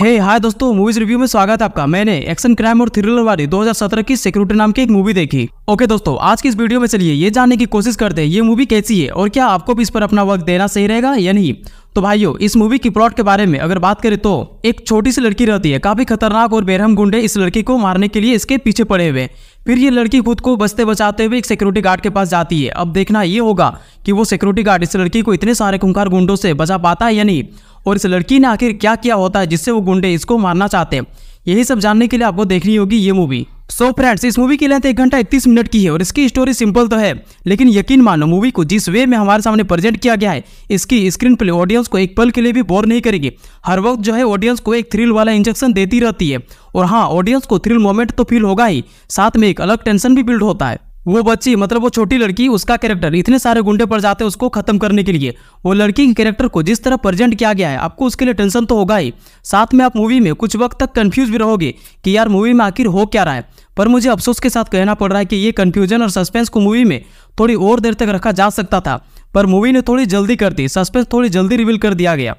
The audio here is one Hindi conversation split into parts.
हे hey, हाय दोस्तों मूवीज रिव्यू में स्वागत है आपका मैंने एक्शन क्राइम और थ्रिलर वाली 2017 की सिक्योरिटी नाम की एक मूवी देखी ओके okay, दोस्तों आज की इस वीडियो में चलिए ये जानने की कोशिश करते हैं ये मूवी कैसी है और क्या आपको भी इस पर अपना वक्त देना सही रहेगा या नहीं तो भाइयों इस मूवी की प्लॉट के बारे में अगर बात करें तो एक छोटी सी लड़की रहती है काफी खतरनाक और बेरहम गुंडे इस लड़की को मारने के लिए इसके पीछे पड़े हुए फिर ये लड़की खुद को बचते बचाते हुए एक सिक्योरिटी गार्ड के पास जाती है अब देखना ये होगा कि वो सिक्योरिटी गार्ड इस लड़की को इतने सारे खुंखार गुंडों से बचा पाता है या नहीं और इस लड़की ने आखिर क्या किया होता है जिससे वो गुंडे इसको मारना चाहते हैं यही सब जानने के लिए आपको देखनी होगी ये मूवी सो फ्रेंड्स इस मूवी की लेंथ एक घंटा इकतीस मिनट की है और इसकी स्टोरी सिंपल तो है लेकिन यकीन मानो मूवी को जिस वे में हमारे सामने प्रेजेंट किया गया है इसकी स्क्रीन प्ले ऑडियंस को एक पल के लिए भी बोर नहीं करेगी हर वक्त जो है ऑडियंस को एक थ्रिल वाला इंजेक्शन देती रहती है और हाँ ऑडियंस को थ्रिल मोमेंट तो फील होगा ही साथ में एक अलग टेंशन भी बिल्ड होता है वो बच्ची मतलब वो छोटी लड़की उसका कैरेक्टर इतने सारे गुंडे पड़ जाते हैं उसको खत्म करने के लिए वो लड़की के कैरेक्टर को जिस तरह प्रेजेंट किया गया है आपको उसके लिए टेंशन तो होगा ही साथ में आप मूवी में कुछ वक्त तक कन्फ्यूज भी रहोगे कि यार मूवी में आखिर हो क्या रहा है पर मुझे अफसोस के साथ कहना पड़ रहा है कि ये कन्फ्यूजन और सस्पेंस को मूवी में थोड़ी और देर तक रखा जा सकता था पर मूवी ने थोड़ी जल्दी कर दी सस्पेंस थोड़ी जल्दी रिवील कर दिया गया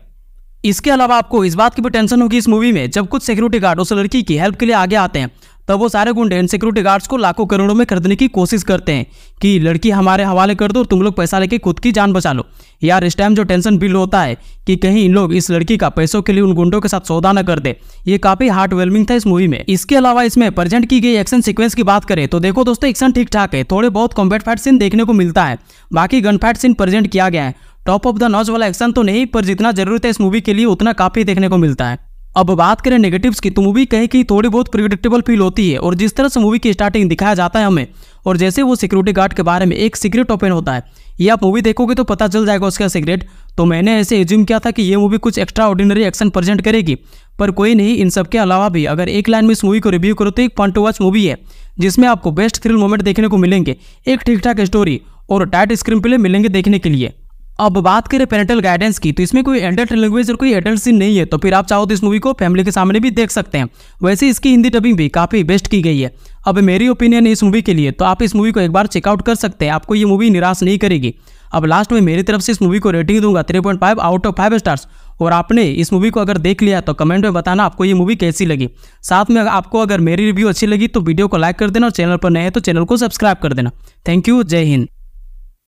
इसके अलावा आपको इस बात की भी टेंशन होगी इस मूवी में जब कुछ सिक्योरिटी गार्ड उस लड़की की हेल्प के लिए आगे आते हैं तब वो सारे गुंडे इन सिक्योरिटी गार्ड्स को लाखों करोड़ों में खरीदने की कोशिश करते हैं कि लड़की हमारे हवाले कर दो और तुम लोग पैसा लेके खुद की जान बचा लो यार इस टाइम जो टेंशन बिल्ड होता है कि कहीं इन लोग इस लड़की का पैसों के लिए उन गुंडों के साथ सौदा न कर दे ये काफी हार्ट वेलमिंग था इस मूवी में इसके अलावा इसमें प्रेजेंट की गई एक्शन सिक्वेंस की बात करें तो देखो दोस्तों एक्शन ठीक ठाक है थोड़े बहुत कॉम्बेट फाइट सीन देखने को मिलता है बाकी गन फाइट सीन प्रेजेंट किया गया है टॉप ऑफ द नॉज वाला एक्शन तो नहीं पर जितना जरूरत है इस मूवी के लिए उतना काफी देखने को मिलता है अब बात करें नेगेटिव्स की तो मूवी कहीं की थोड़ी बहुत प्रिडिक्टेबल फील होती है और जिस तरह से मूवी की स्टार्टिंग दिखाया जाता है हमें और जैसे वो सिक्योरिटी गार्ड के बारे में एक सीक्रेट ओपन होता है ये आप मूवी देखोगे तो पता चल जाएगा उसका सीक्रेट तो मैंने ऐसे एज्यूम किया था कि ये मूवी कुछ एक्स्ट्रा ऑर्डिनरी एक्शन प्रेजेंट करेगी पर कोई नहीं इन सब के अलावा भी अगर एक लाइन में इस मूवी को रिव्यू करो तो एक पॉइंट टू वॉच मूवी है जिसमें आपको बेस्ट थ्रिल मोमेंट देखने को मिलेंगे एक ठीक ठाक स्टोरी और टाइट स्क्रीन प्ले मिलेंगे देखने के लिए अब बात करें पेरेंटल गाइडेंस की तो इसमें कोई एडल्ट लैंग्वेज और कोई एडल्ट सीन नहीं है तो फिर आप चाहो तो इस मूवी को फैमिली के सामने भी देख सकते हैं वैसे इसकी हिंदी डबिंग भी काफ़ी बेस्ट की गई है अब मेरी ओपिनियन इस मूवी के लिए तो आप इस मूवी को एक बार चेकआउट कर सकते हैं आपको ये मूवी निराश नहीं करेगी अब लास्ट में मेरी तरफ से इस मूवी को रेटिंग दूंगा three point five out of five stars और आपने इस मूवी को अगर देख लिया तो कमेंट में बताना आपको ये मूवी कैसी लगी साथ में आपको अगर मेरी रिव्यू अच्छी लगी तो वीडियो को लाइक कर देना और चैनल पर नए हैं तो चैनल को सब्सक्राइब कर देना थैंक यू जय हिंद